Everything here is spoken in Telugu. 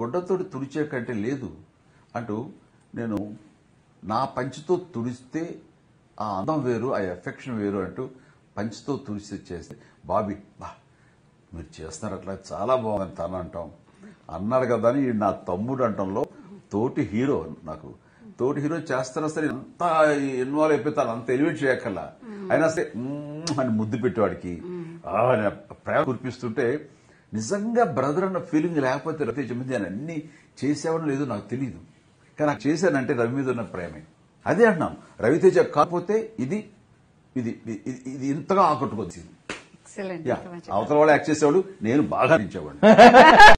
గుడ్డతోటి తుడిచే కంటే లేదు అంటూ నేను నా పంచితో తుడిస్తే ఆ అందం వేరు ఆ ఎఫెక్షన్ వేరు అంటూ పంచితో తుడిస్తే చేస్తే బాబీ బా మీరు చేస్తున్నారు అట్లా చాలా బాగుంది తన అంటాం అన్నాడు కదా అని నా తమ్ముడు అంటంలో తోటి హీరో నాకు తోటి హీరో చేస్తున్నా సరే ఎంత ఇన్వాల్వ్ అయిపోతాను అంత ఎలివేట్ చేయక్కల అయినా సరే అని ముద్దు పెట్టేవాడికి ప్రేమ కురిపిస్తుంటే నిజంగా బ్రదర్ అన్న ఫీలింగ్ లేకపోతే రవితేజ చెప్పింది నేను అన్ని చేసేవాడు లేదో నాకు తెలియదు కానీ నాకు చేశానంటే రవి మీద ఉన్న ప్రేమే అదే అంటున్నాం రవితేజ కాకపోతే ఇది ఇది ఇది ఇంతగా ఆకట్టుకొచ్చింది అవతల వాళ్ళు యాక్ట్ చేసేవాడు నేను బాగా నించేవాడు